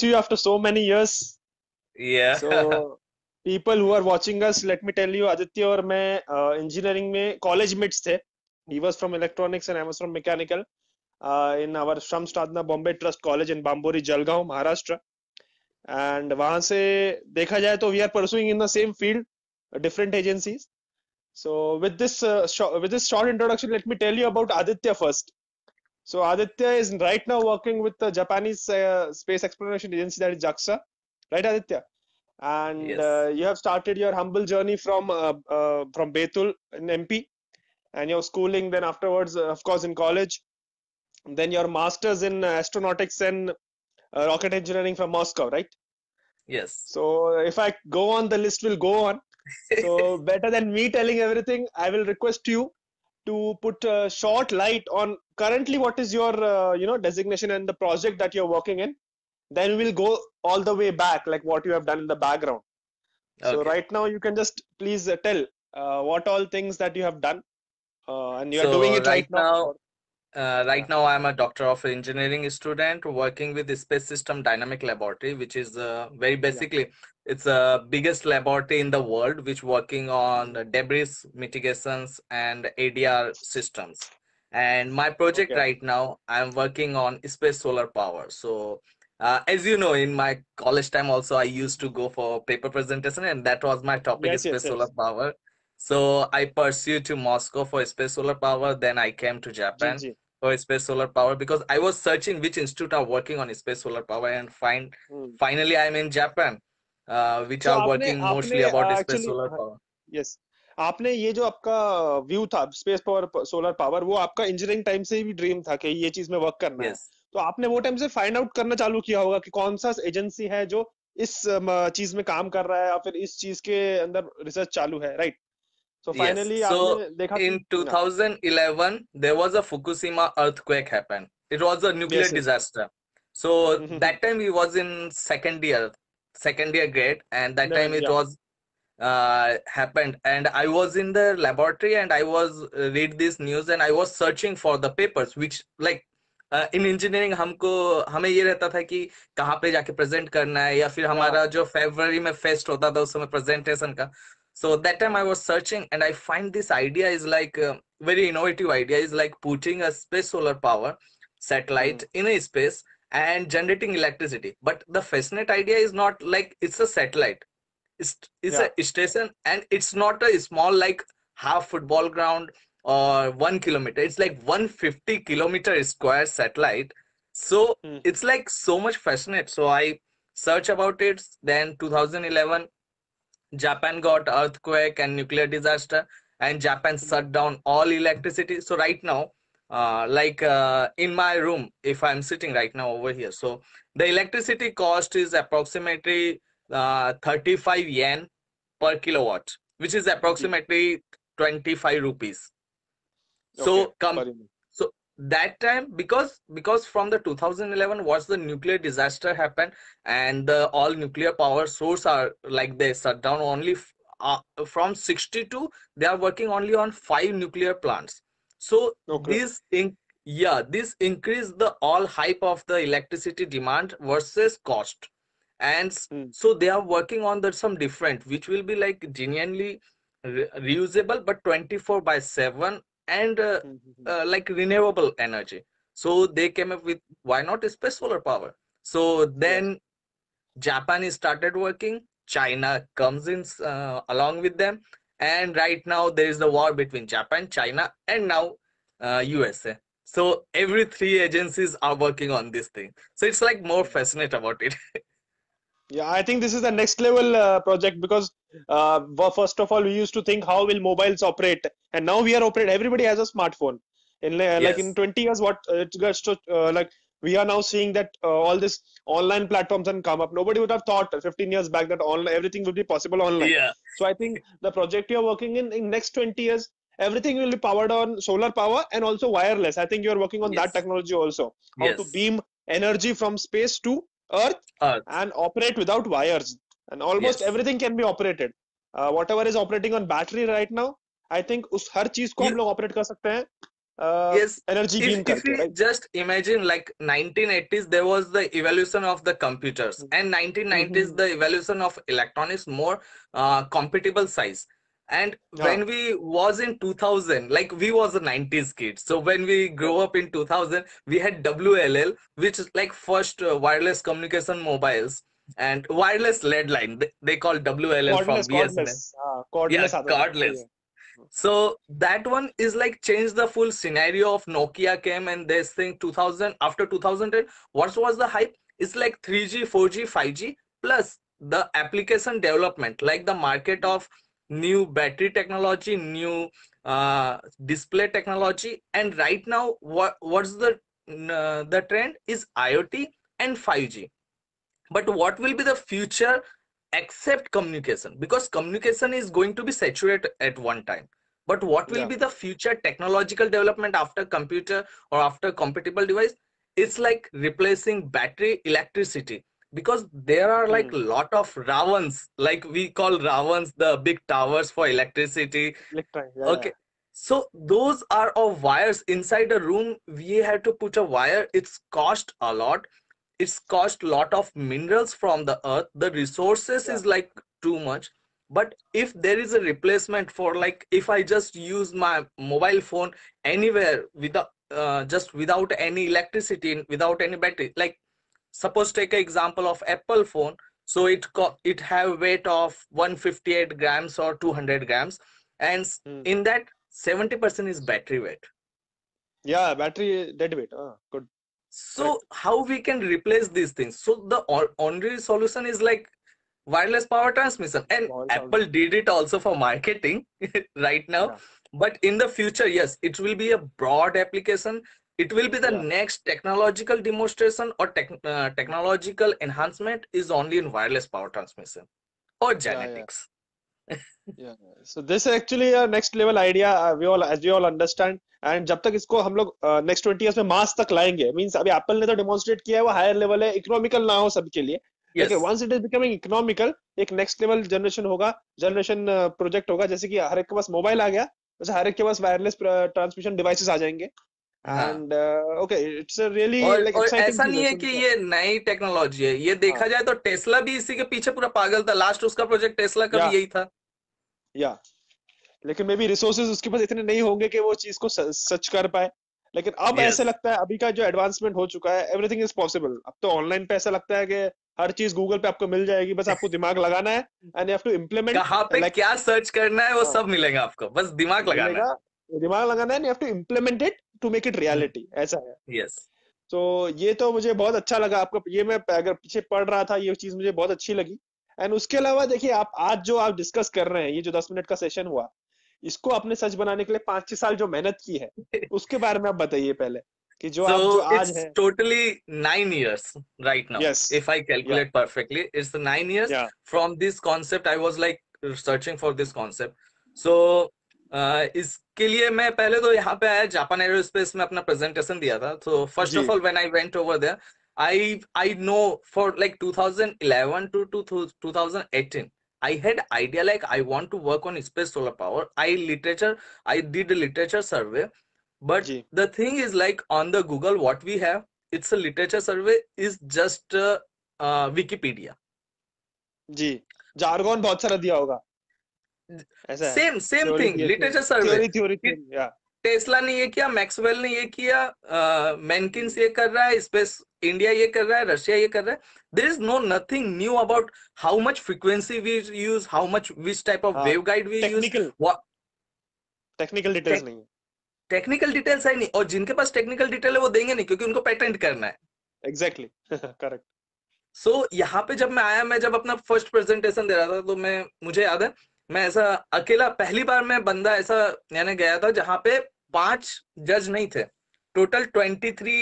see you after so many years. Yeah. So people who are watching us, let me tell you, Aditya और मैं engineering में college mates थे. He was from electronics and I was from mechanical uh, in our Shram Shamstadna Bombay Trust College in Bamburi, Jalgaon, Maharashtra. And वहां से देखा जाए तो pursuing in the same field, same field different agencies so with this with this short introduction, let me tell you about Aditya first. So Aditya is right now working with the Japanese uh, space exploration agency that is JAXA, right, Aditya? And yes. uh, you have started your humble journey from uh, uh from Betul in MP, and your schooling. Then afterwards, uh, of course, in college, then your masters in uh, astronautics and rocket engineering from Moscow, right? Yes. So if I go on, the list will go on. so better than me telling everything, I will request you to put a short light on currently what is your uh, you know designation and the project that you're working in then we'll go all the way back like what you have done in the background okay. so right now you can just please uh, tell uh, what all things that you have done uh, and you're so doing it right, right now, now uh, right now I'm a doctor of engineering student working with the Space System Dynamic Laboratory, which is uh, very basically yeah. it's the biggest laboratory in the world, which working on debris mitigations and ADR systems. And my project okay. right now, I'm working on space solar power. So uh, as you know in my college time also i used to go for paper presentation and that was my topic yes, space yes, solar yes. power so i pursued to moscow for space solar power then i came to japan G -G. for space solar power because I was searching which institute are working on space solar power and find hmm. finally I'm in Japan, uh, which so are working आपने, mostly about uh, space actually, solar power. Yes. आपने ये जो आपका view था space power solar power वो आपका engineering time से ही dream था कि ये चीज में वर्क करना yes. है तो आपने वो टाइम से फाइंड आउट करना चालू किया होगा कि कौन सा एजेंसी है जो इस चीज में काम कर रहा है या फिर इस चीज के अंदर रिसर्च चालू है right So finally, yes. so dekha, in 2011, there was a Fukushima earthquake happened. It was a nuclear yes, disaster. Yes. So mm-hmm. that time he was in second year, second year grade, and that no, time it yeah. was uh, happened and i was in the laboratory and i was uh, read this news and i was searching for the papers which like in engineering हमको हमें ये रहता था कि कहाँ पे जाके present करना है या फिर हमारा जो फेबर में फेस्ट होता था उस समय प्रेजेंटेशन का so that time i was searching and i find this idea is like a uh, very innovative idea is like putting a space solar power satellite mm. in a space and generating electricity but the fascinating idea is not like it's a satellite it's, it's yeah. a station and it's not a small like half football ground or one kilometer it's like 150 kilometer square satellite so mm. it's like so much fascinating so i search about it then 2011 Japan got earthquake and nuclear disaster, and Japan shut down all electricity. So right now, uh, like uh, in my room, if I'm sitting right now over here, so the electricity cost is approximately uh, 35 yen per kilowatt, which is approximately 25 rupees. Okay, so come that time because because from the 2011 was the nuclear disaster happened and the, all nuclear power source are like they shut down only uh, from 62 they are working only on five nuclear plants so okay. this in yeah this increase the all hype of the electricity demand versus cost and mm. so they are working on that some different which will be like genuinely re reusable but 24 by 7 and uh, mm-hmm. Uh, like renewable energy so they came up with why not space solar power so then yeah. japan is started working china comes in uh, along with them and right now there is the war between japan china and now usa uh, so every three agencies are working on this thing so it's like more mm-hmm. fascinating about it yeah i think this is the next level uh, project because uh, well, first of all we used to think how will mobiles operate and now we are operate everybody has a smartphone in uh, yes. like in 20 years what uh, it gets to uh, like we are now seeing that uh, all this online platforms and come up nobody would have thought 15 years back that all everything would be possible online yeah. so i think the project you are working in in next 20 years everything will be powered on solar power and also wireless i think you are working on yes. that technology also how yes. to beam energy from space to Earth, Earth, and operate without wires. And almost yes. everything can be operated. Uh, whatever is operating on battery right now, I think उस हर चीज uh, yes energy if, if right? just imagine like 1980s there was the evolution of the computers mm-hmm. and 1990s mm-hmm. the evolution of electronics more uh, compatible size and yeah. when we was in 2000 like we was a 90s kid so when we grow up in 2000 we had wll which is like first uh, wireless communication mobiles and wireless lead line they, call wll cordless, from bsnl cordless, uh, cordless, cordless. so that one is like changed the full scenario of nokia came and this thing 2000 after 2010 what was the hype it's like 3g 4g 5g plus the application development like the market of new battery technology, new uh, display technology, and right now, what what's the uh, the trend is IoT and 5G. But what will be the future except communication? Because communication is going to be saturated at one time. But what will yeah. be the future technological development after computer or after compatible device? It's like replacing battery electricity because there are like a mm. lot of ravans like we call ravans the big towers for electricity yeah, okay so those are of wires inside a room we had to put a wire it's cost a lot it's cost lot of minerals from the earth the resources yeah. is like too much but if there is a replacement for like if i just use my mobile phone anywhere without uh, just without any electricity without any battery like suppose take an example of apple phone so it it have weight of 158 grams or 200 grams and mm. in that 70% is battery weight yeah battery dead weight ah, good so right. how we can replace these things so the only solution is like wireless power transmission and apple did it also for marketing right now yeah. but in the future yes it will be a broad application it will be the yeah. next technological demonstration or tech, uh, technological enhancement is only in wireless power transmission or genetics yeah, yeah. yeah. so this is actually a next level idea uh, we all as we all understand and जब तक इसको हम लोग next twenty years में मास तक लाएंगे means अभी Apple ने तो डेमोन्स्ट्रेट किया है वो हायर लेवल है इकोनॉमिकल ना हो सबके लिए once it is becoming economical एक नेक्स्ट लेवल जनरेशन होगा जनरेशन प्रोजेक्ट होगा जैसे कि हर एक के पास मोबाइल आ गया वैसे हर एक के पास वायरलेस ट्रांसमिशन डिवाइसेस आ जाएंगे and okay it's really like ऐसा नहीं है कि ये नई टेक्नोलॉजी है ये देखा हाँ। जाए तो टेस्ला भी इसी के पीछे पूरा पागल था लास्ट उसका प्रोजेक्ट टेस्ला का भी यही था या लेकिन मे बी रिसोर्सेज उसके पास इतने नहीं होंगे कि वो चीज को सच कर पाए लेकिन अब yes. ऐसा लगता है अभी का जो एडवांसमेंट हो चुका है एवरीथिंग इज पॉसिबल अब तो ऑनलाइन पे ऐसा लगता है कि हर चीज गूगल पे आपको मिल जाएगी बस आपको दिमाग लगाना है and you have to implement क्या सर्च करना है वो हाँ। सब मिलेगा आपको बस दिमाग लगाना है दिमाग लगाना है you have to implement it to make it reality ऐसा है यस तो ये तो मुझे बहुत अच्छा लगा आपका ये मैं अगर पीछे पढ़ रहा था ये चीज मुझे बहुत अच्छी लगी एंड उसके अलावा देखिए आप आज जो आप डिस्कस कर रहे हैं ये जो दस मिनट का सेशन हुआ इसको अपने सच बनाने के लिए पांच छह साल जो मेहनत की है उसके बारे में आप बताइए पहले कि जो so, आप जो आज है totally nine years right now if I calculate perfectly it's nine years from this concept I was like searching for this concept so इस के लिए मैं पहले तो यहाँ पे आया जापान एरोस्पेस में अपना प्रेजेंटेशन दिया था तो first of all when I went over there I I know for like 2011 to 2018 I had idea like I want to work on space solar power I literature I did literature survey but the thing is like on the Google what we have it's a literature survey is just Wikipedia जी jargon uh, uh, बहुत सारा दिया होगा same same thing literature survey Tesla ने ये किया Maxwell ने ये किया मेंकिंस uh, ये कर रहा है स्पेस इंडिया ये कर रहा है रशिया ये कर रहा है there is no nothing new about how much frequency we use how much which type of waveguide we use technical details नहीं टेक्निकल डिटेल्स है नहीं और जिनके पास टेक्निकल डिटेल है वो देंगे नहीं क्योंकि उनको पेटेंट करना है एग्जैक्टली करेक्ट सो यहाँ पे जब मैं आया मैं जब अपना फर्स्ट प्रेजेंटेशन दे रहा था तो मैं मुझे याद है मैं ऐसा अकेला पहली बार मैं बंदा ऐसा यानी गया था जहां पे पांच जज नहीं थे टोटल ट्वेंटी थ्री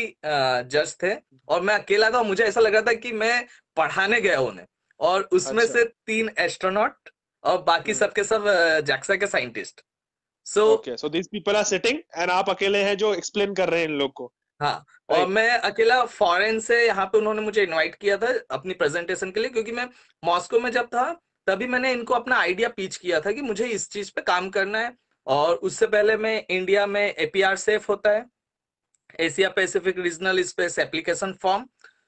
जज थे और मैं अकेला था मुझे ऐसा लगा था कि मैं पढ़ाने गया उन्हें और उसमें अच्छा। से तीन एस्ट्रोनॉट और बाकी हम्म। सब सब जैक्सा के scientist so so this people are sitting and आप अकेले हैं जो एक्सप्लेन कर रहे हैं इन लोग को हाँ और मैं अकेला फॉरेन से यहाँ पे उन्होंने मुझे इनवाइट किया था अपनी प्रेजेंटेशन के लिए क्योंकि मैं मॉस्को में जब था तभी मैंने इनको अपना आइडिया पीच किया था कि मुझे इस चीज पे काम करना है और उससे पहले मैं इंडिया में एपीआर सेफ होता है Asia Pacific regional space application forum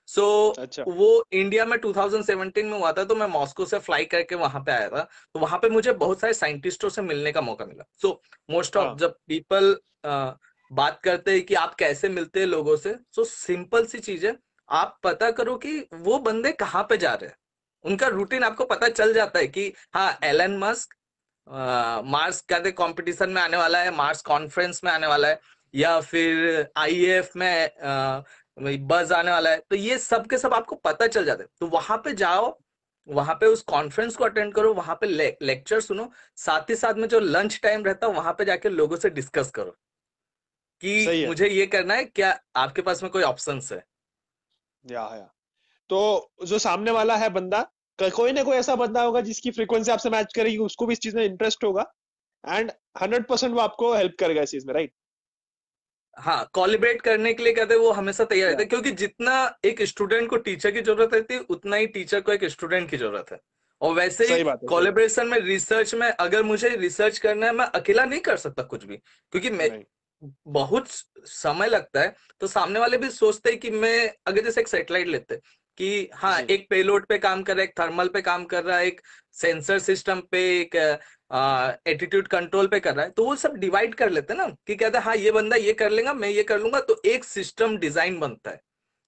so so, अच्छा। वो इंडिया में 2017 में हुआ था तो मैं मॉस्को से फ्लाई करके वहां पे आया था तो वहां पे मुझे बहुत सारे साइंटिस्टों से मिलने का मौका मिला सो मोस्ट ऑफ जब पीपल बात करते हैं कि आप कैसे मिलते हैं लोगों से सो सिंपल सी चीज है आप पता करो कि वो बंदे कहाँ पे जा रहे हैं उनका रूटीन आपको पता चल जाता है कि हाँ एलन मस्क मार्स कहते कंपटीशन में आने वाला है मार्स कॉन्फ्रेंस में आने वाला है या फिर आई में बस बज आने वाला है तो ये सब के सब आपको पता चल जाता है तो वहां पे जाओ वहां पे उस कॉन्फ्रेंस को अटेंड करो वहां पे लेक्चर सुनो साथ ही साथ में जो लंच टाइम रहता है वहां पे जाके लोगों से डिस्कस करो कि मुझे ये करना है क्या आपके पास में कोई ऑप्शन है या, या तो जो सामने वाला है बंदा कोई ना कोई ऐसा बंदा होगा जिसकी फ्रीक्वेंसी आपसे मैच करेगी उसको भी इस चीज में इंटरेस्ट होगा एंड हंड्रेड परसेंट वो आपको हेल्प करेगा इस चीज में राइट हाँ कॉलिबेट करने के लिए कहते हैं वो हमेशा तैयार रहता है क्योंकि जितना एक स्टूडेंट को टीचर की जरूरत रहती है उतना ही टीचर को एक स्टूडेंट की जरूरत है और वैसे ही कॉलेब्रेशन में रिसर्च में अगर मुझे रिसर्च करना है मैं अकेला नहीं कर सकता कुछ भी क्योंकि मैं बहुत समय लगता है तो सामने वाले भी सोचते हैं कि मैं अगर जैसे एक सेटेलाइट लेते हैं कि हाँ एक पेलोड पे काम कर रहा है एक थर्मल पे काम कर रहा है एक सेंसर सिस्टम पे एक एटीट्यूड कंट्रोल पे कर रहा है तो वो सब डिवाइड कर लेते हैं ना कि कहते हैं हाँ ये बंदा ये कर लेगा मैं ये कर लूंगा तो एक सिस्टम डिजाइन बनता है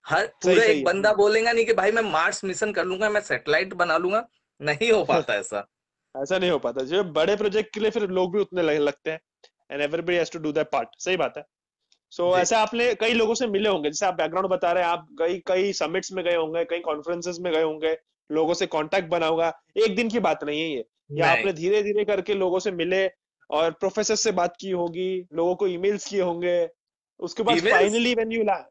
हर पूरा एक बंदा बोलेगा नहीं कि भाई मैं मार्स मिशन कर लूंगा मैं सेटेलाइट बना लूंगा नहीं हो पाता ऐसा ऐसा नहीं हो पाता जो बड़े प्रोजेक्ट के लिए फिर लोग भी उतने लगते हैं and everybody has to do that part सही बात है सो so, ऐसे आपने कई लोगों से मिले होंगे जैसे आप बैकग्राउंड बता रहे हैं आप कई कई समिट्स में गए होंगे कई कॉन्फ्रेंसेस में गए होंगे लोगों से कांटेक्ट बना होगा एक दिन की बात नहीं है ये या आपने धीरे धीरे करके लोगों से मिले और प्रोफेसर से बात की होगी लोगों को ईमेल्स किए होंगे उसके बाद फाइनली व्हेन यू ला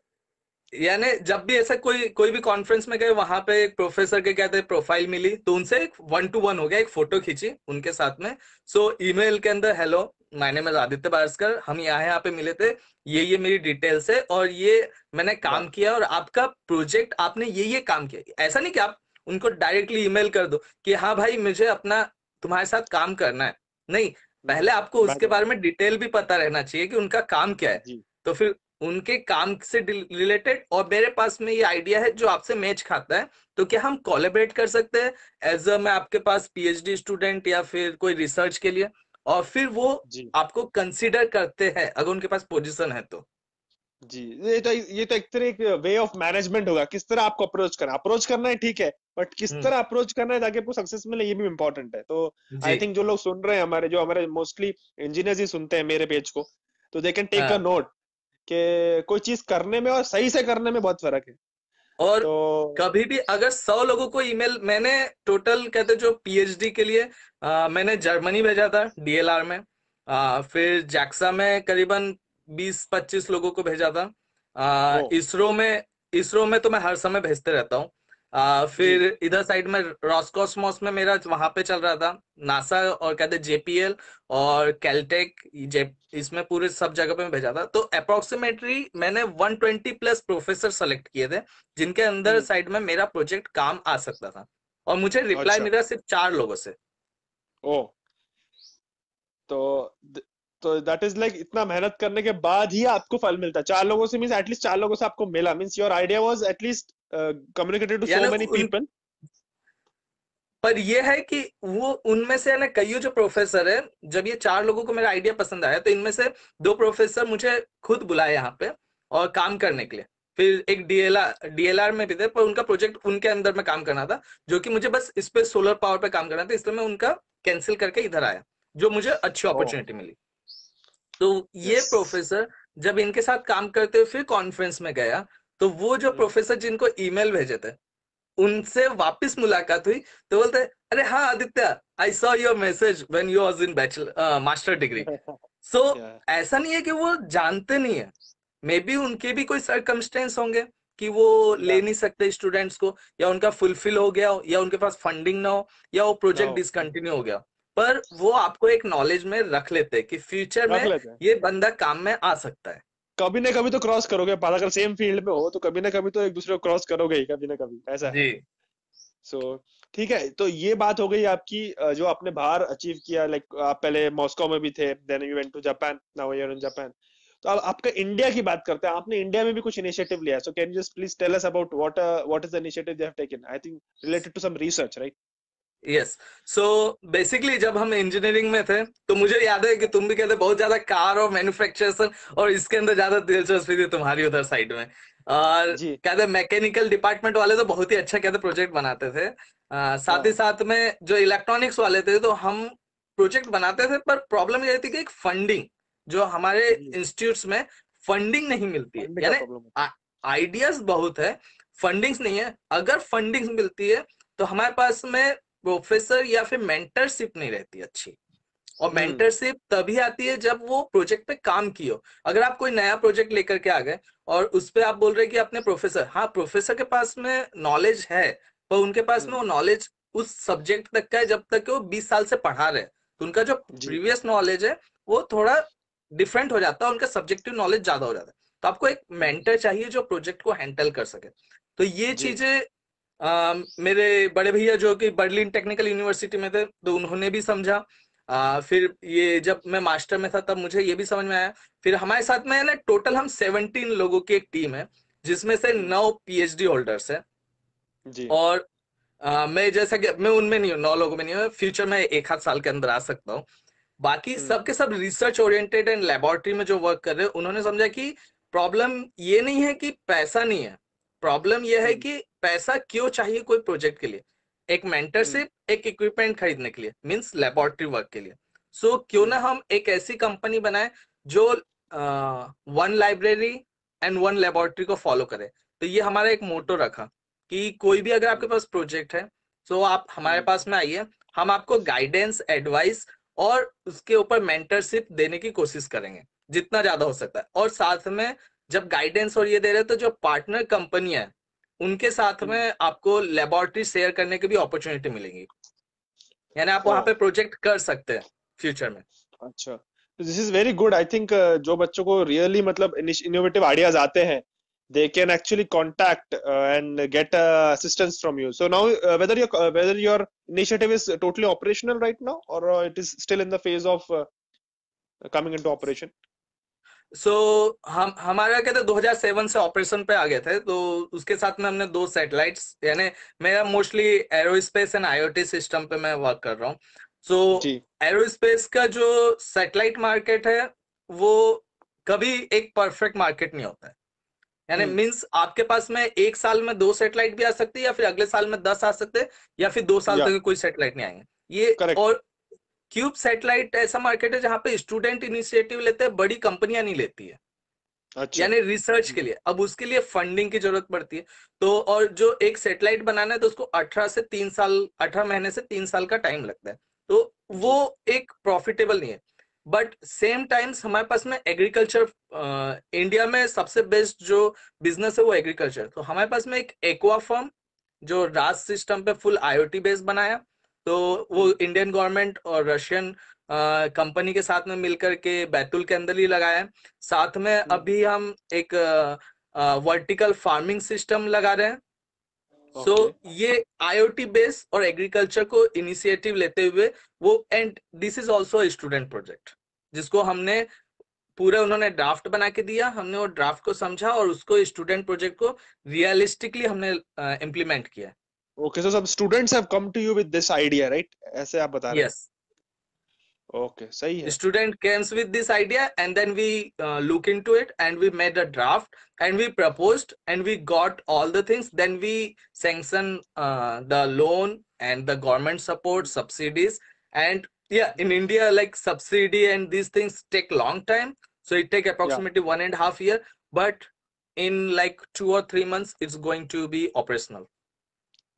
यानी जब भी ऐसा कोई कोई भी कॉन्फ्रेंस में गए वहां पे एक प्रोफेसर के कहते हैं प्रोफाइल मिली तो उनसे एक वन टू वन हो गया एक फोटो खींची उनके साथ में सो so, ईमेल के अंदर हेलो माय नेम तो आदित्य भास्कर हम यहाँ यहाँ पे मिले थे ये ये मेरी डिटेल्स है और ये मैंने काम हाँ। किया और आपका प्रोजेक्ट आपने ये ये काम किया ऐसा नहीं कि आप उनको डायरेक्टली ईमेल कर दो कि हाँ भाई मुझे अपना तुम्हारे साथ काम करना है नहीं पहले आपको उसके बारे में डिटेल भी पता रहना चाहिए कि उनका काम क्या है तो फिर उनके काम से रिलेटेड और मेरे पास में ये आइडिया है जो आपसे मैच खाता है तो क्या हम कोलेबरेट कर सकते हैं एज अ मैं आपके पास पीएचडी स्टूडेंट या फिर कोई रिसर्च के लिए और फिर वो आपको कंसिडर करते हैं अगर उनके पास पोजिशन है तो जी ये तो ये तो एक तरह एक वे ऑफ मैनेजमेंट होगा किस तरह आपको अप्रोच करना अप्रोच करना है ठीक है बट किस हम्म। तरह अप्रोच करना है ताकि आपको सक्सेस मिले ये भी इम्पोर्टेंट है तो आई थिंक जो लोग सुन रहे हैं हमारे जो हमारे मोस्टली इंजीनियर्स ही सुनते हैं मेरे पेज को तो they can take a note के कोई चीज करने में और सही से करने में बहुत फर्क है और तो... कभी भी अगर सौ लोगों को ईमेल मैंने टोटल कहते जो पीएचडी के लिए आ, मैंने जर्मनी भेजा था डीएलआर में आ, फिर जैक्सा में करीबन बीस पच्चीस लोगों को भेजा था इसरो में इसरो में तो मैं हर समय भेजते रहता हूँ आ, फिर इधर साइड में रॉस्कोसमोस में मेरा वहां पे चल रहा था नासा और कहते जेपीएल और कैलटेक इसमें पूरे सब जगह पे मैं भेजा था तो अप्रोक्सीमेटली मैंने 120 प्लस प्रोफेसर सेलेक्ट किए थे जिनके अंदर हम्म। साइड में मेरा प्रोजेक्ट काम आ सकता था और मुझे रिप्लाई अच्छा। मिला सिर्फ चार लोगों से ओ तो तो दैट इज लाइक इतना मेहनत करने के बाद ही आपको फल मिलता चार लोगों से मींस एटलीस्ट चार लोगों से आपको मिला means your idea was at least communicated to so many people पर ये है कि वो उनमें से ना कई जो प्रोफेसर है जब ये चार लोगों को मेरा आइडिया पसंद आया तो इनमें से दो प्रोफेसर मुझे खुद बुलाए यहाँ पे और काम करने के लिए फिर एक डीएलआर डीएलआर में भी थे पर उनका प्रोजेक्ट उनके अंदर में काम करना था जो कि मुझे बस इस पे सोलर पावर पे काम करना था इसलिए मैं उनका कैंसिल करके इधर आया जो मुझे अच्छी अपॉर्चुनिटी oh. मिली तो ये yes. प्रोफेसर जब इनके साथ काम करते हुए फिर कॉन्फ्रेंस में गया तो वो जो हम्म। प्रोफेसर जिनको ईमेल भेजे थे उनसे वापस मुलाकात हुई तो बोलते अरे हाँ Aditya I saw your message when you was in bachelor master degree so ऐसा नहीं है कि वो जानते नहीं है मे बी उनके भी कोई सर्कमस्टेंस होंगे कि वो ले नहीं सकते स्टूडेंट्स को या उनका फुलफिल हो गया हो या उनके पास फंडिंग ना हो या वो प्रोजेक्ट डिसकंटिन्यू हो गया पर वो आपको एक नॉलेज में रख लेते कि फ्यूचर में ये बंदा काम में आ सकता है कभी ना कभी तो क्रॉस करोगे अगर सेम फील्ड में हो तो कभी ना कभी तो एक दूसरे को क्रॉस करोगे ही कभी ना कभी ऐसा है सो so, ठीक है तो ये बात हो गई आपकी जो आपने बाहर अचीव किया लाइक आप पहले मॉस्को में भी थे then you went to Japan now you in Japan तो अब आपका इंडिया की बात करते हैं आपने इंडिया में भी कुछ इनिशिएटिव लिया so can you just please tell us about what what is the initiative they have taken I think related to some research right yes so basically जब हम इंजीनियरिंग में थे तो मुझे याद है कि तुम भी कहते बहुत ज्यादा कार और मैन्युफैक्चरर और इसके अंदर ज्यादा दिलचस्पी थी तुम्हारी उधर साइड में और कहते मैकेनिकल डिपार्टमेंट वाले तो बहुत ही अच्छा कहते प्रोजेक्ट बनाते थे साथ ही हाँ। साथ में जो इलेक्ट्रॉनिक्स वाले थे तो हम प्रोजेक्ट बनाते थे पर प्रॉब्लम ये थी कि एक फंडिंग जो हमारे इंस्टीट्यूट में फंडिंग नहीं मिलती है यानी आइडियाज बहुत है फंडिंग्स नहीं है अगर फंडिंग्स मिलती है तो हमारे पास में प्रोफेसर या फिर मेंटरशिप नहीं रहती अच्छी और हम्म। मेंटरशिप तभी आती है जब वो प्रोजेक्ट पे काम की हो अगर आप कोई नया प्रोजेक्ट लेकर के आ गए और उस पर आप बोल रहे कि अपने प्रोफेसर हाँ प्रोफेसर के पास में नॉलेज है पर उनके पास में हम्म। वो नॉलेज उस सब्जेक्ट तक का है जब तक वो बीस साल से पढ़ा रहे तो उनका जो प्रीवियस नॉलेज है वो थोड़ा डिफरेंट हो जाता है उनका सब्जेक्टिव नॉलेज ज्यादा हो जाता है तो आपको एक मेंटर चाहिए जो प्रोजेक्ट को हैंडल कर सके तो ये चीजें आ, मेरे बड़े भैया जो कि बर्लिन टेक्निकल यूनिवर्सिटी में थे तो उन्होंने भी समझा आ, फिर ये जब मैं मास्टर में था तब मुझे ये भी समझ में आया फिर हमारे साथ में है ना टोटल हम सेवनटीन लोगों की एक टीम है जिसमें से नौ पीएचडी होल्डर्स है जी। और आ, मैं जैसा कि मैं उनमें नहीं हूँ नौ लोगों में नहीं हूँ फ्यूचर में एक हाथ साल के अंदर आ सकता हूँ बाकी हम्म। सब के सब रिसर्च ओरिएंटेड एंड लेबोरेटरी में जो वर्क कर रहे हैं उन्होंने समझा कि प्रॉब्लम ये नहीं है कि पैसा नहीं है प्रॉब्लम यह है हम्म। कि पैसा क्यों चाहिए कोई प्रोजेक्ट के लिए एक मेंटरशिप हम्म। एक इक्विपमेंट खरीदने के लिए मींस लेबोरेटरी वर्क के लिए सो so, क्यों ना हम्म। हम एक ऐसी कंपनी बनाए जो one library and one laboratory को फॉलो करे तो ये हमारा एक मोटो रखा कि कोई भी अगर आपके हम्म। पास प्रोजेक्ट है सो आप हमारे पास में आइए हम आपको गाइडेंस एडवाइस और उसके ऊपर मेंटरशिप देने की कोशिश करेंगे जितना ज्यादा हो सकता है और साथ में जब गाइडेंस और ये दे रहे हैं तो जो पार्टनर कंपनी है उनके साथ हम्म। में आपको लेबोरेटरी शेयर करने की भी अपॉर्चुनिटी मिलेगी यानी आप वहां हाँ। पे प्रोजेक्ट कर सकते हैं फ्यूचर में अच्छा this is very good I think जो बच्चों को रियली really, मतलब इनोवेटिव आइडियाज आते हैं they can actually contact and get assistance from you so now whether your whether your initiative is totally operational right now और it is still in the phase of coming into operation so so, हम हमारा दो हजार seven से operation पे आ गए थे तो उसके साथ में हमने दो सैटेलाइट्स यानी मेरा mostly aerospace and IoT system पे मैं वर्क कर रहा हूँ सो so, एरोस्पेस का जो सैटेलाइट मार्केट है वो कभी एक परफेक्ट मार्केट नहीं होता है यानी मीन्स हम्म। आपके पास में एक साल में दो सैटेलाइट भी आ सकती है या फिर अगले साल में दस आ सकते हैं या फिर दो साल तक कोई सैटेलाइट नहीं आएंगे ये Correct. और क्यूब सैटेलाइट ऐसा मार्केट है जहाँ पे स्टूडेंट इनिशिएटिव लेते हैं बड़ी कंपनियां नहीं लेती है अच्छा। यानी रिसर्च के लिए अब उसके लिए फंडिंग की जरूरत पड़ती है तो और जो एक सेटेलाइट बनाना है तो उसको अठारह से तीन साल अठारह महीने से तीन साल का टाइम लगता है तो वो एक प्रॉफिटेबल नहीं है बट सेम टाइम्स हमारे पास में एग्रीकल्चर इंडिया में सबसे बेस्ट जो बिजनेस है वो एग्रीकल्चर तो हमारे पास में एक एक्वा फॉर्म जो राज सिस्टम पे फुल आईओटी बेस्ड बनाया तो वो इंडियन हम्म। गवर्नमेंट और रशियन कंपनी के साथ में मिलकर के बैतूल के अंदर ही लगाया है साथ में हम्म। अभी हम एक वर्टिकल फार्मिंग सिस्टम लगा रहे हैं सो okay. so, ये आईओटी बेस और एग्रीकल्चर को इनिशिएटिव लेते हुए वो and this is also student project जिसको हमने पूरा उन्होंने ड्राफ्ट बना के दिया हमने वो ड्राफ्ट को समझा और उसको स्टूडेंट प्रोजेक्ट को रियलिस्टिकली हमने इम्प्लीमेंट किया Okay, so some students have come to you with this idea, right? ऐसे आप बता रहे yes. Okay, सही है. Student comes with this idea and then we uh, look into it and we made a draft and we proposed and we got all the things. Then we sanction uh, the loan and the government support subsidies and yeah, in India like subsidy and these things take long time. So it take approximately yeah. one and a half year, but in like two or three months it's going to be operational.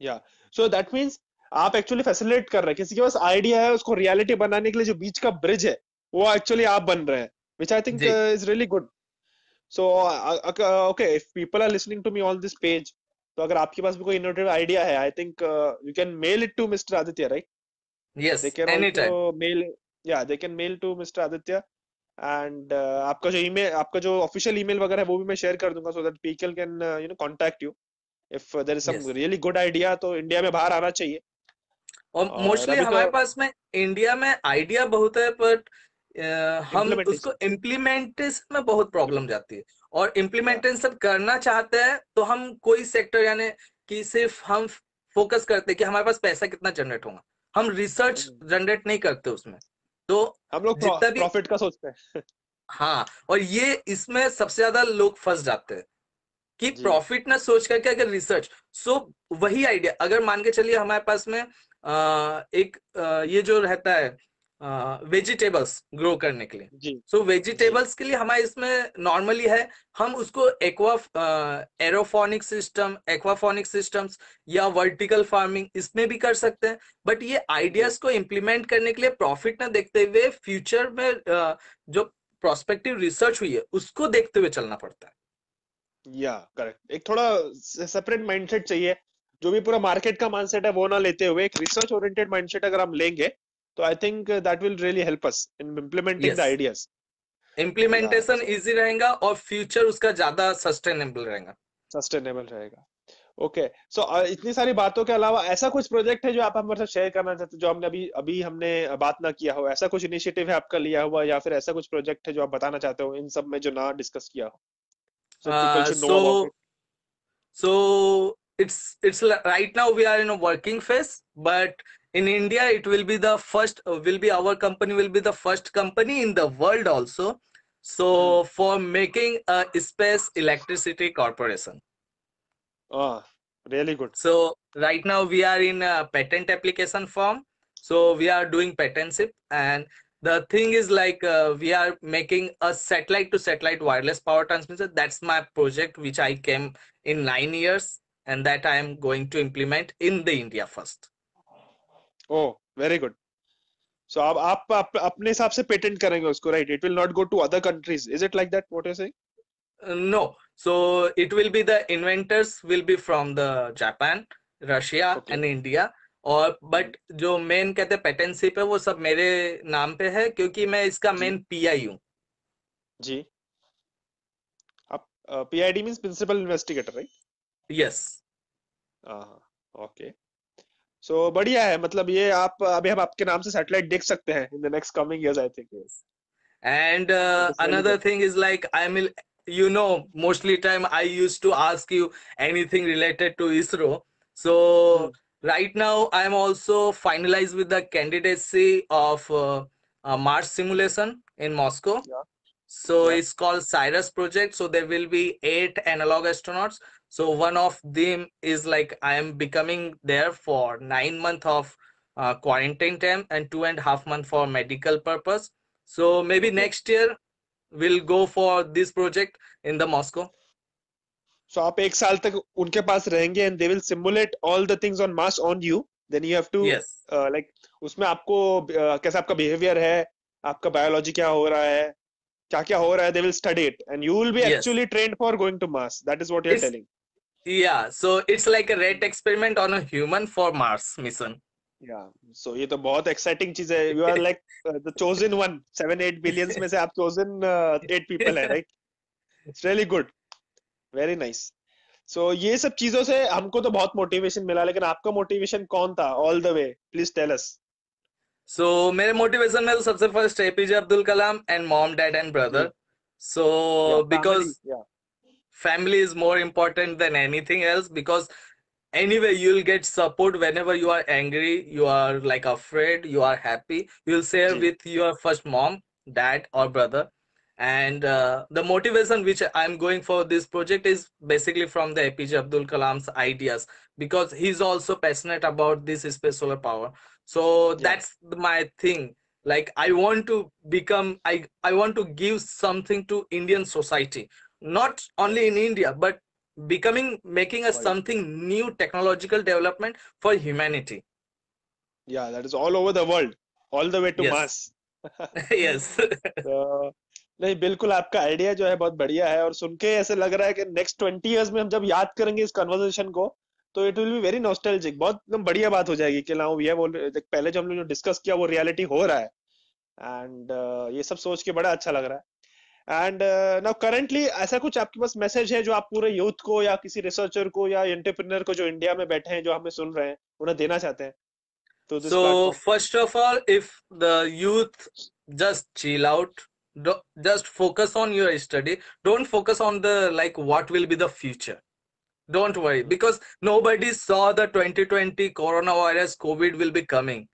या so that means आप actually facilitate कर रहे हैं किसी के पास idea है उसको reality बनाने के लिए जो बीच का ब्रिज है वो एक्चुअली आप बन रहे हैं which I think is really good so okay if people are if to me listening this page तो अगर आपके पास भी कोई इनोवेटिव आइडिया है I think you can mail it to mister Aditya right yes they can also mail या they can mail to mister Aditya and आपका जो ईमेल आपका जो ऑफिशियल ईमेल वगैरह है वो भी मैं शेयर कर दूंगा so that people can you know contact you if there is some really good idea तो इंडिया में बाहर आना चाहिए और मोस्टली तो हमारे तो... पास में इंडिया में आइडिया बहुत है बट uh, हम उसको इम्प्लीमेंटेशन में बहुत प्रॉब्लम जाती है और इम्प्लीमेंटेशन करना चाहते हैं तो हम कोई सेक्टर यानी कि सिर्फ हम फोकस करते हैं कि हमारे पास पैसा कितना जनरेट होगा हम रिसर्च हम्म। जनरेट नहीं करते उसमें तो हम लोग जितना भी प्रॉफिट का सोचते हैं हाँ और ये इसमें सबसे ज्यादा लोग फंस जाते हैं कि प्रॉफिट ना सोच करके अगर रिसर्च सो वही आइडिया अगर मान के चलिए हमारे पास में एक ये जो रहता है वेजिटेबल्स ग्रो करने के लिए सो so, वेजिटेबल्स के लिए हमारे इसमें नॉर्मली है हम उसको aqua aeroponic system aquaponic systems या वर्टिकल फार्मिंग इसमें भी कर सकते हैं बट ये आइडियाज को इम्प्लीमेंट करने के लिए प्रॉफिट ना देखते हुए फ्यूचर में जो प्रोस्पेक्टिव रिसर्च हुई है उसको देखते हुए चलना पड़ता है या करेक्ट एक थोड़ा सेपरेट माइंडसेट चाहिए जो भी पूरा मार्केट का माइंडसेट है वो ना लेते हुए एक रिसर्च ओरिएंटेड माइंडसेट अगर हम लेंगे तो I think that will really help us in implementing the ideas implementation easy रहेगा और फ्यूचर उसका ज्यादा सस्टेनेबल रहेगा सस्टेनेबल रहेगा ओके सो इतनी सारी बातों के अलावा ऐसा कुछ प्रोजेक्ट है जो आप हमारे साथ शेयर करना चाहते हो जो हमने अभी अभी हमने बात ना किया हो ऐसा कुछ इनिशिएटिव है आपका लिया हुआ या फिर ऐसा कुछ प्रोजेक्ट है जो आप बताना चाहते हो इन सब में जो ना डिस्कस किया हो so, uh, so, so it's it's right now we are in a working phase but in india it will be the first will be our company will be the first company in the world also so hmm. for making a space electricity corporation oh really good so right now we are in a patent application form so we are doing patentship and the thing is like uh, we are making a satellite to satellite wireless power transmitter that's my project which i came in 9 years and that i am going to implement in the india first oh very good so ab aap apne hisab se patent karenge usko right it will not go to other countries is it like that what you saying uh, no so it will be the inventors will be from the japan russia and india और but जो main कहते हैं patency पे वो सब मेरे नाम पे है क्योंकि मैं इसका मेन पीआई हूँ जी आप PID means principal investigator right yes okay so बढ़िया है मतलब ये आप अभी हम आपके नाम से सैटेलाइट देख सकते हैं in the next coming years I think and another thing is like I will you know mostly time i used to ask you anything related to isro so mm. Right now, I am also finalized with the candidacy of uh, uh Mars simulation in Moscow. Yeah. So yeah. it's called Cyrus Project. So there will be eight analog astronauts. So one of them is like I am becoming there for nine month of uh, quarantine time and two and a half month for medical purpose. So maybe next year we'll go for this project in the Moscow. सो आप एक साल तक उनके पास रहेंगे and they will simulate all the things on Mars on you then you have to like उसमें आपको uh, कैसा आपका बिहेवियर है आपका बायोलॉजी क्या हो रहा है क्या क्या हो रहा है they will study it and you will be actually trained for going to Mars that is what you are telling या so it's like a rat experiment on a human for Mars mission या so ये तो बहुत exciting चीज है you are like the chosen one 7 8 billions में से आप चोजन 8 पीपल है right it's really good very nice so ये सब चीजों से हमको तो बहुत मोटिवेशन मिला लेकिन आपका मोटिवेशन कौन था all the way please tell so मेरे मोटिवेशन में तो सबसे first APJ Abdul Kalam and mom dad and brother so because family is more important than anything else because anyway you'll get support whenever you are angry you are like a friend you are happy you'll share with your first mom dad और ब्रदर and uh, the motivation which i'm going for this project is basically from the apj abdul kalam's ideas because he's also passionate about this space solar power so that's my thing like i want to become i i want to give something to indian society not only in india but becoming making a something new technological development for humanity yeah that is all over the world all the way to yes. mars yes नहीं बिल्कुल आपका idea जो है बहुत बढ़िया है और सुन के ऐसे लग रहा है कि नेक्स्ट ट्वेंटी ईयर्स में हम जब याद करेंगे इस कन्वर्सेशन को तो it will be very nostalgic बहुत एकदम बढ़िया बात हो जाएगी कि लाओ ये वो पहले जो हम लोग डिस्कस किया वो रियलिटी हो रहा है एंड uh, ये सब सोच के बड़ा अच्छा लग रहा है एंड नाउ करंटली ऐसा कुछ आपके पास मैसेज है जो आप पूरे यूथ को या किसी रिसर्चर को या एंटरप्रेन्योर को जो इंडिया में बैठे हैं जो हमें सुन रहे हैं उन्हें देना चाहते हैं तो first of all if the youth just chill out just focus on your study don't focus on the like what will be the future don't worry because nobody saw the 2020 coronavirus covid will be coming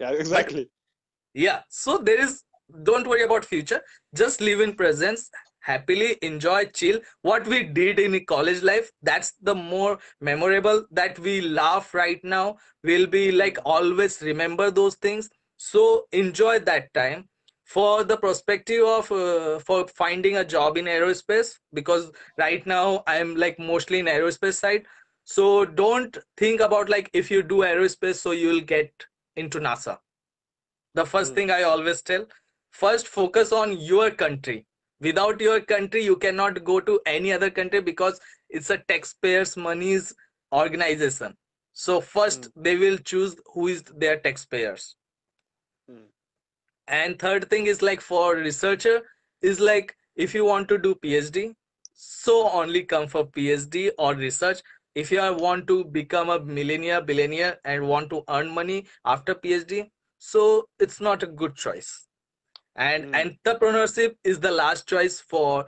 yeah exactly but, yeah so there is don't worry about future just live in presence happily enjoy chill what we did in college life that's the more memorable that we laugh right now will be like always remember those things so enjoy that time for the perspective of uh, for finding a job in aerospace because right now i'm like mostly in aerospace side so don't think about like if you do aerospace so you'll get into nasa the first mm. thing i always tell first focus on your country without your country you cannot go to any other country because it's a taxpayers money's organization so first mm. they will choose who is their taxpayers mm and third thing is like for researcher is like if you want to do phd so only come for phd or research if you want to become a millionaire billionaire and want to earn money after phd so it's not a good choice and mm. entrepreneurship is the last choice for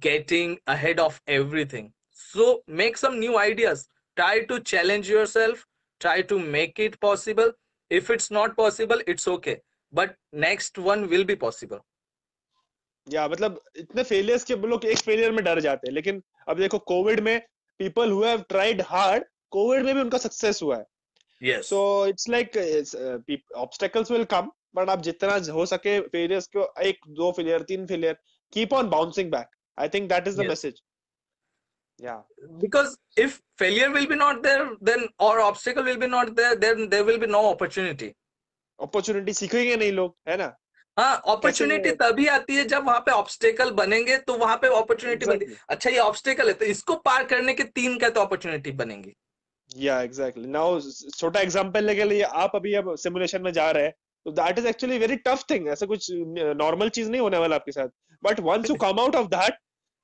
getting ahead of everything so make some new ideas try to challenge yourself try to make it possible if it's not possible it's okay but next one will be possible yeah matlab itne failures People log ek failure mein dar jate hain lekin ab dekho covid people who have tried hard covid Maybe bhi success hua hai yes so it's like uh, obstacles will come but ab jitna ho sake failures ko ek do failure teen keep on bouncing back i think that is the message yeah because if failure will be not there then or obstacle will be not there then there will be no opportunity opportunity सीखेंगे नहीं लोग है ना हाँ opportunity तभी आती है जब वहां पे ऑब्स्टेकल बनेंगे तो वहां पे अपॉर्चुनिटी exactly. बनती अच्छा ये ऑब्स्टेकल है तो इसको पार करने के तीन का तो अपॉर्चुनिटी बनेंगे या एग्जैक्टली नाउ छोटा एग्जांपल लेके लिए आप अभी अब सिमुलेशन में जा रहे हैं तो that is actually very tough thing ऐसा कुछ नॉर्मल चीज नहीं होने वाला आपके साथ but once you come out of that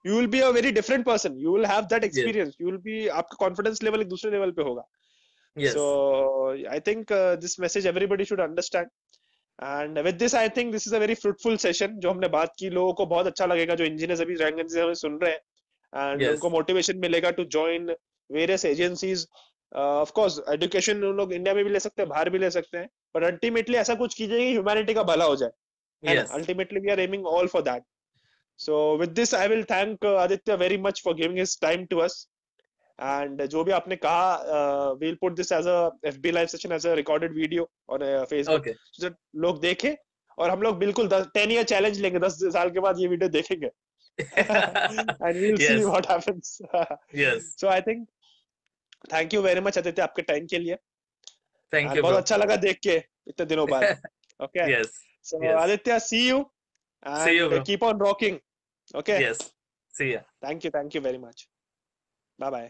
you will be a very different person you will have that experience you will be आपका कॉन्फिडेंस लेवल एक दूसरे लेवल पे होगा Yes. So I think uh, this message everybody should understand. And with this I think this is a very fruitful session जो हमने बात की लोगों को बहुत अच्छा लगेगा जो इंजीनियर्स अभी रैंक इंजीनियर सुन रहे हैं एंड yes. उनको मोटिवेशन मिलेगा to join various agencies of education उन लोग इंडिया में भी ले सकते हैं बाहर भी ले सकते हैं बट अल्टीमेटली ऐसा कुछ कीजिए कि ह्यूमैनिटी का भला हो जाए ultimately we are aiming all for that so with this I will thank Aditya very much for giving his time to us and जो भी आपने कहा we'll put this as F B live session as a recorded video on Facebook लोग देखे और हम लोग बिल्कुल टेन ईयर चैलेंज लेंगे दस साल के बाद ये वीडियो देखेंगे and we'll yes. see what happens. yes. So I think thank you very much Aditya आपके time के लिए. Thank And you. बहुत अच्छा लगा देख के इतने दिनों बाद. Okay. Yes. So yes. Aditya, see you. And see you. Bro. Keep on rocking. Okay. Yes. See ya. Thank you. Thank you very much. Bye bye.